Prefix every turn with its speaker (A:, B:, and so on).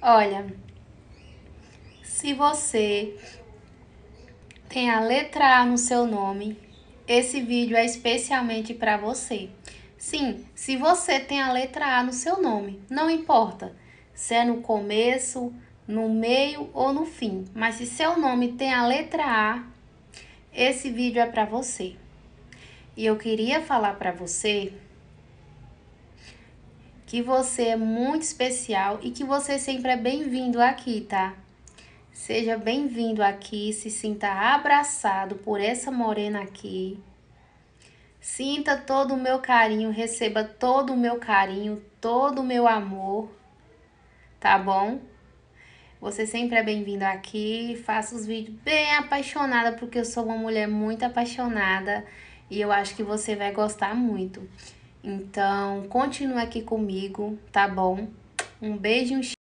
A: Olha, se você tem a letra A no seu nome, esse vídeo é especialmente para você. Sim, se você tem a letra A no seu nome, não importa se é no começo, no meio ou no fim, mas se seu nome tem a letra A, esse vídeo é para você. E eu queria falar para você que você é muito especial e que você sempre é bem-vindo aqui, tá? Seja bem-vindo aqui, se sinta abraçado por essa morena aqui. Sinta todo o meu carinho, receba todo o meu carinho, todo o meu amor, tá bom? Você sempre é bem-vindo aqui. faça os vídeos bem apaixonada, porque eu sou uma mulher muito apaixonada e eu acho que você vai gostar muito. Então, continue aqui comigo, tá bom? Um beijo e um